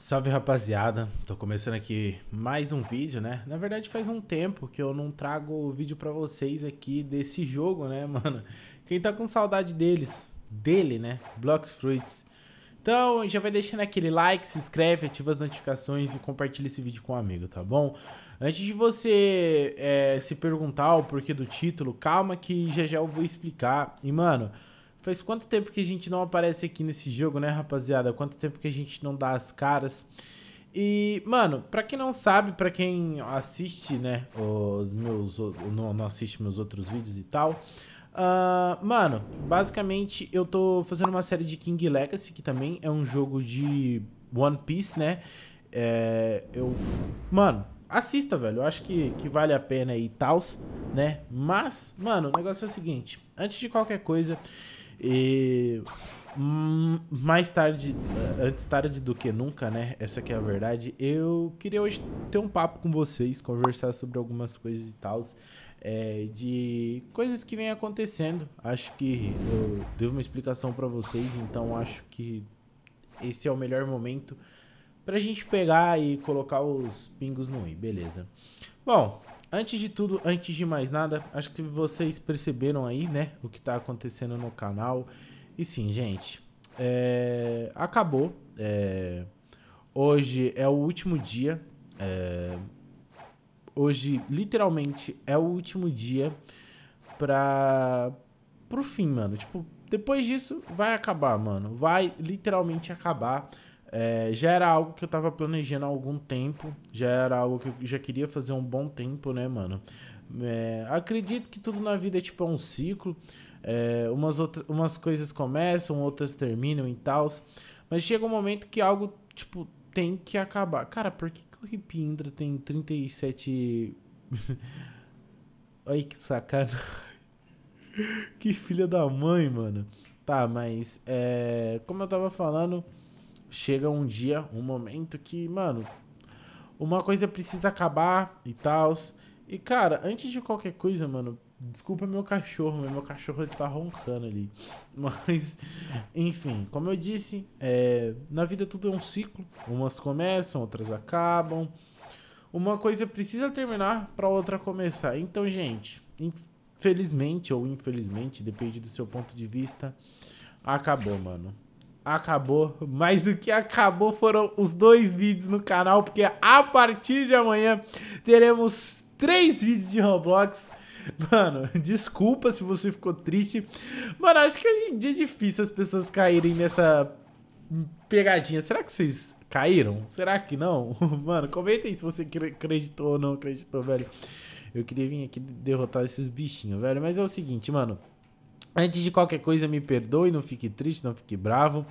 Salve rapaziada, tô começando aqui mais um vídeo, né? Na verdade faz um tempo que eu não trago vídeo pra vocês aqui desse jogo, né, mano? Quem tá com saudade deles, dele, né? Blocks Fruits. Então já vai deixando aquele like, se inscreve, ativa as notificações e compartilha esse vídeo com um amigo, tá bom? Antes de você é, se perguntar o porquê do título, calma que já já eu vou explicar. E, mano... Faz quanto tempo que a gente não aparece aqui nesse jogo, né, rapaziada? Quanto tempo que a gente não dá as caras. E, mano, pra quem não sabe, pra quem assiste, né, os meus... Não, não assiste meus outros vídeos e tal... Uh, mano, basicamente eu tô fazendo uma série de King Legacy, que também é um jogo de One Piece, né? É, eu... Mano, assista, velho. Eu acho que, que vale a pena e tal, né? Mas, mano, o negócio é o seguinte. Antes de qualquer coisa, e hum, mais tarde, antes tarde do que nunca, né? Essa que é a verdade. Eu queria hoje ter um papo com vocês, conversar sobre algumas coisas e tal, é, de coisas que vem acontecendo. Acho que eu devo uma explicação para vocês, então acho que esse é o melhor momento pra gente pegar e colocar os pingos no i, beleza? Bom, Antes de tudo, antes de mais nada, acho que vocês perceberam aí, né, o que tá acontecendo no canal. E sim, gente, é... acabou. É... Hoje é o último dia. É... Hoje, literalmente, é o último dia pra... pro fim, mano. Tipo, depois disso, vai acabar, mano. Vai literalmente acabar. É, já era algo que eu tava planejando há algum tempo. Já era algo que eu já queria fazer há um bom tempo, né, mano? É, acredito que tudo na vida é tipo é um ciclo. É, umas, outra, umas coisas começam, outras terminam e tal. Mas chega um momento que algo, tipo, tem que acabar. Cara, por que, que o Ripindra tem 37. Ai, que sacana. que filha da mãe, mano. Tá, mas. É, como eu tava falando chega um dia, um momento que, mano, uma coisa precisa acabar e tal. E, cara, antes de qualquer coisa, mano, desculpa meu cachorro, meu cachorro ele tá roncando ali. Mas, enfim, como eu disse, é, na vida tudo é um ciclo. Umas começam, outras acabam. Uma coisa precisa terminar para outra começar. Então, gente, infelizmente ou infelizmente, depende do seu ponto de vista, acabou, mano acabou. Mas o que acabou foram os dois vídeos no canal, porque a partir de amanhã teremos três vídeos de Roblox. Mano, desculpa se você ficou triste. Mano, acho que hoje em dia é difícil as pessoas caírem nessa pegadinha. Será que vocês caíram? Será que não? Mano, comenta aí se você acreditou ou não acreditou, velho. Eu queria vir aqui derrotar esses bichinhos, velho. Mas é o seguinte, mano. Antes de qualquer coisa, me perdoe, não fique triste, não fique bravo.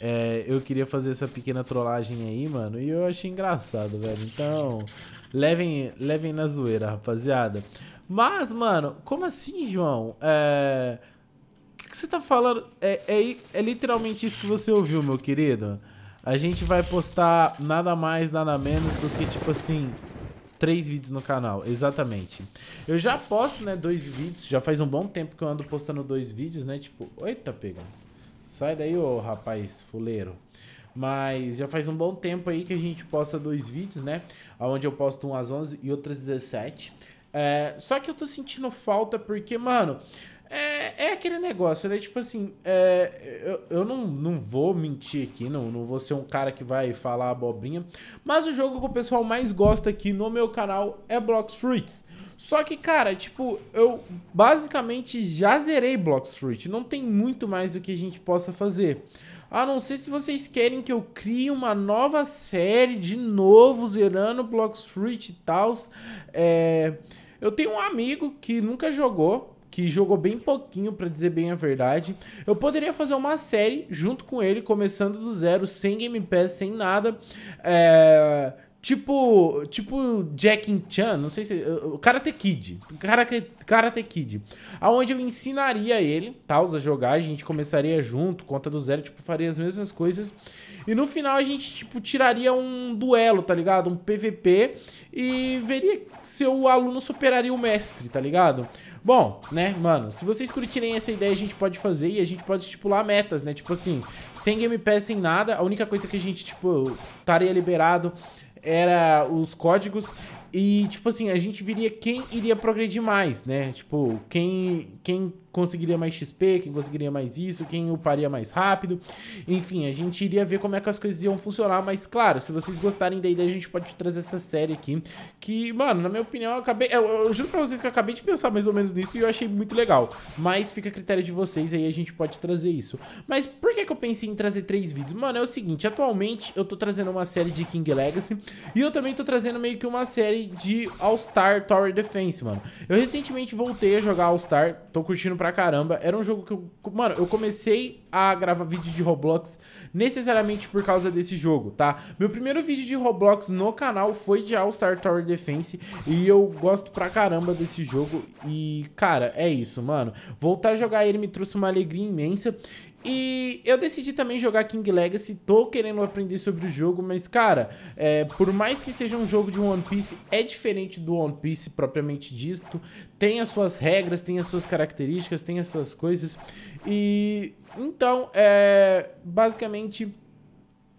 É, eu queria fazer essa pequena trollagem aí, mano, e eu achei engraçado, velho. Então, levem, levem na zoeira, rapaziada. Mas, mano, como assim, João? É. O que, que você tá falando? É, é, é literalmente isso que você ouviu, meu querido. A gente vai postar nada mais, nada menos do que, tipo assim, Três vídeos no canal, exatamente. Eu já posto, né, dois vídeos. Já faz um bom tempo que eu ando postando dois vídeos, né? Tipo, eita, pega. Sai daí, ô rapaz fuleiro. Mas já faz um bom tempo aí que a gente posta dois vídeos, né? Onde eu posto um às 11 e outras 17. É, só que eu tô sentindo falta porque, mano, é, é, aquele negócio, né? Tipo assim, é, eu, eu não, não vou mentir aqui, não, não vou ser um cara que vai falar abobrinha. Mas o jogo que o pessoal mais gosta aqui no meu canal é Blocks Fruits. Só que, cara, tipo, eu basicamente já zerei Blocks Fruits, Não tem muito mais do que a gente possa fazer. A não ser se vocês querem que eu crie uma nova série de novo zerando Blocks Fruits e tals. É... Eu tenho um amigo que nunca jogou que jogou bem pouquinho, para dizer bem a verdade. Eu poderia fazer uma série junto com ele, começando do zero, sem Game Pass, sem nada. É Tipo, tipo Jackie Chan, não sei se. Eh, Karate Kid. Karate, Karate Kid. Aonde eu ensinaria ele, Taus, tá, a jogar, a gente começaria junto, conta do zero, tipo, faria as mesmas coisas. E no final a gente, tipo, tiraria um duelo, tá ligado? Um PVP e veria se o aluno superaria o mestre, tá ligado? Bom, né, mano, se vocês curtirem essa ideia, a gente pode fazer e a gente pode estipular metas, né? Tipo assim, sem Game Pass, sem nada, a única coisa que a gente, tipo, estaria liberado era os códigos e, tipo assim, a gente viria quem iria progredir mais, né? Tipo, quem, quem conseguiria mais XP, quem conseguiria mais isso, quem uparia mais rápido. Enfim, a gente iria ver como é que as coisas iam funcionar, mas claro, se vocês gostarem da ideia, a gente pode trazer essa série aqui, que, mano, na minha opinião, eu acabei, eu, eu, juro pra vocês que eu acabei de pensar mais ou menos nisso e eu achei muito legal, mas fica a critério de vocês, aí a gente pode trazer isso. Mas por que que eu pensei em trazer três vídeos? Mano, é o seguinte, atualmente eu tô trazendo uma série de King Legacy e eu também tô trazendo meio que uma série de All-Star Tower Defense, mano. Eu recentemente voltei a jogar All-Star, tô curtindo pra caramba. Era um jogo que eu... Mano, eu comecei a gravar vídeo de Roblox necessariamente por causa desse jogo, tá? Meu primeiro vídeo de Roblox no canal foi de All-Star Tower Defense e eu gosto pra caramba desse jogo e, cara, é isso, mano. Voltar a jogar ele me trouxe uma alegria imensa e eu decidi também jogar King Legacy, tô querendo aprender sobre o jogo, mas cara, é, por mais que seja um jogo de One Piece, é diferente do One Piece propriamente dito, tem as suas regras, tem as suas características, tem as suas coisas, e então, é, basicamente...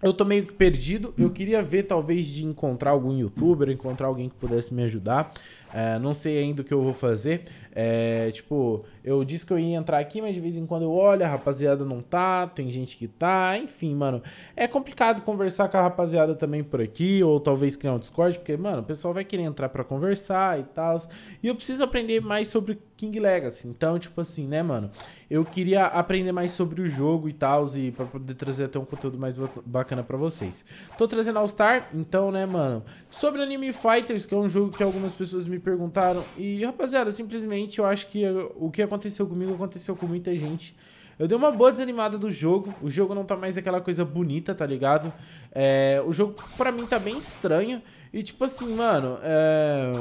Eu tô meio que perdido. Eu queria ver, talvez, de encontrar algum youtuber, encontrar alguém que pudesse me ajudar. É, não sei ainda o que eu vou fazer. É, tipo, eu disse que eu ia entrar aqui, mas de vez em quando eu olho, a rapaziada não tá, tem gente que tá, enfim, mano. É complicado conversar com a rapaziada também por aqui, ou talvez criar um Discord, porque, mano, o pessoal vai querer entrar para conversar e tal. E eu preciso aprender mais sobre King Legacy. Então, tipo assim, né, mano? Eu queria aprender mais sobre o jogo e tal, e pra poder trazer até um conteúdo mais bacana para vocês. Tô trazendo All Star, então, né, mano? Sobre Anime Fighters, que é um jogo que algumas pessoas me perguntaram. E, rapaziada, simplesmente eu acho que o que aconteceu comigo aconteceu com muita gente. Eu dei uma boa desanimada do jogo. O jogo não tá mais aquela coisa bonita, tá ligado? É, o jogo, pra mim, tá bem estranho. E, tipo assim, mano... É...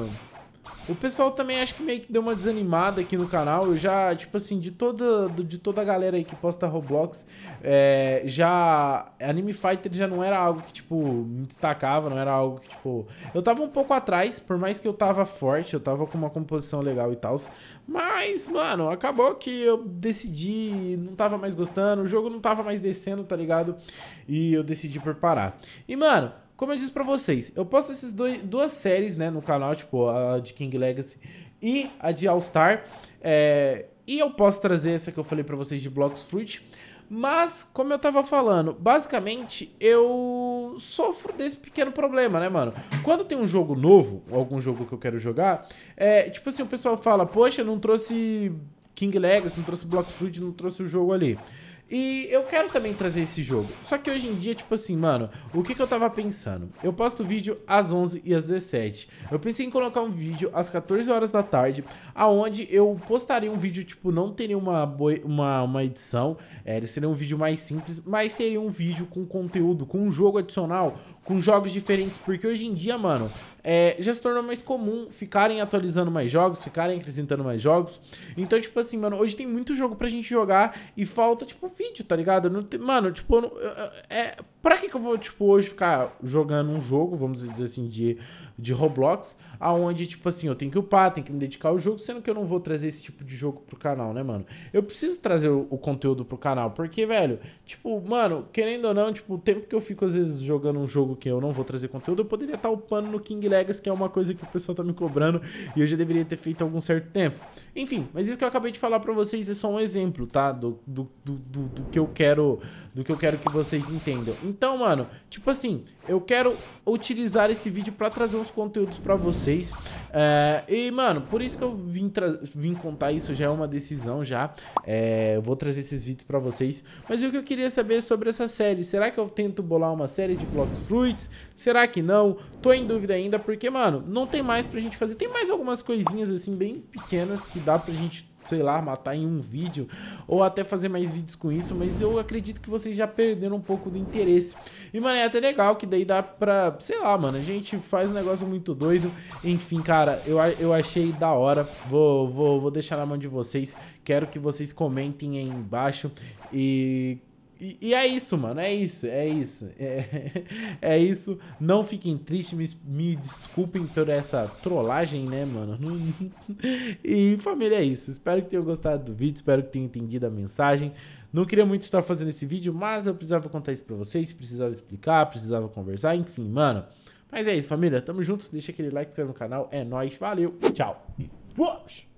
O pessoal também acho que meio que deu uma desanimada aqui no canal. Eu já, tipo assim, de toda, de toda a galera aí que posta Roblox, é, já. Anime Fighter já não era algo que, tipo, me destacava, não era algo que, tipo. Eu tava um pouco atrás, por mais que eu tava forte, eu tava com uma composição legal e tal. Mas, mano, acabou que eu decidi, não tava mais gostando, o jogo não tava mais descendo, tá ligado? E eu decidi por parar. E, mano, como eu disse para vocês, eu posto essas dois, duas séries, né, no canal, tipo a de King Legacy e a de All Star. É, e eu posso trazer essa que eu falei para vocês de Blocks Fruit. Mas, como eu tava falando, basicamente eu sofro desse pequeno problema, né, mano? Quando tem um jogo novo, algum jogo que eu quero jogar, é, tipo assim, o pessoal fala, poxa, não trouxe King Legacy, não trouxe Blocks Fruit, não trouxe o jogo ali. E eu quero também trazer esse jogo. Só que hoje em dia, tipo assim, mano, o que, que eu tava pensando? Eu posto vídeo às 11 e às 17. Eu pensei em colocar um vídeo às 14 horas da tarde, aonde eu postaria um vídeo, tipo, não teria uma, uma, uma edição, é, seria um vídeo mais simples, mas seria um vídeo com conteúdo, com um jogo adicional, com jogos diferentes, porque hoje em dia, mano, é, já se tornou mais comum ficarem atualizando mais jogos, ficarem acrescentando mais jogos. Então, tipo assim, mano, hoje tem muito jogo pra gente jogar e falta, tipo, vídeo, tá ligado? Não tem, mano, tipo, não, é, Pra que, que eu vou, tipo, hoje ficar jogando um jogo, vamos dizer assim, de, de Roblox, aonde, tipo assim, eu tenho que upar, tenho que me dedicar ao jogo, sendo que eu não vou trazer esse tipo de jogo pro canal, né, mano? Eu preciso trazer o, o conteúdo pro canal, porque, velho, tipo, mano, querendo ou não, tipo, o tempo que eu fico, às vezes, jogando um jogo que eu não vou trazer conteúdo, eu poderia estar tá upando no King Legacy, que é uma coisa que o pessoal tá me cobrando e eu já deveria ter feito há algum certo tempo. Enfim, mas isso que eu acabei de falar pra vocês é só um exemplo, tá? Do, do, do, do, do que eu quero, do que eu quero que vocês entendam. Então, mano, tipo assim, eu quero utilizar esse vídeo pra trazer uns conteúdos pra vocês. É, e, mano, por isso que eu vim, vim contar isso, já é uma decisão já. É, eu vou trazer esses vídeos pra vocês. Mas o que eu queria saber é sobre essa série? Será que eu tento bolar uma série de Blocks Fruits? Será que não? Tô em dúvida ainda, porque, mano, não tem mais pra gente fazer. Tem mais algumas coisinhas, assim, bem pequenas que dá pra gente sei lá, matar em um vídeo, ou até fazer mais vídeos com isso, mas eu acredito que vocês já perderam um pouco do interesse. E, mano, é até legal que daí dá pra, sei lá, mano, a gente faz um negócio muito doido. Enfim, cara, eu, eu achei da hora, vou, vou, vou deixar na mão de vocês, quero que vocês comentem aí embaixo e e, é isso, mano. É isso, é isso. É, é isso. Não fiquem tristes, me, me desculpem por essa trollagem, né, mano? E família, é isso. Espero que tenham gostado do vídeo, espero que tenham entendido a mensagem. Não queria muito estar fazendo esse vídeo, mas eu precisava contar isso pra vocês, precisava explicar, precisava conversar, enfim, mano. Mas é isso, família. Tamo junto. Deixa aquele like, se inscreve no canal. É nóis. Valeu. Tchau. Vamos!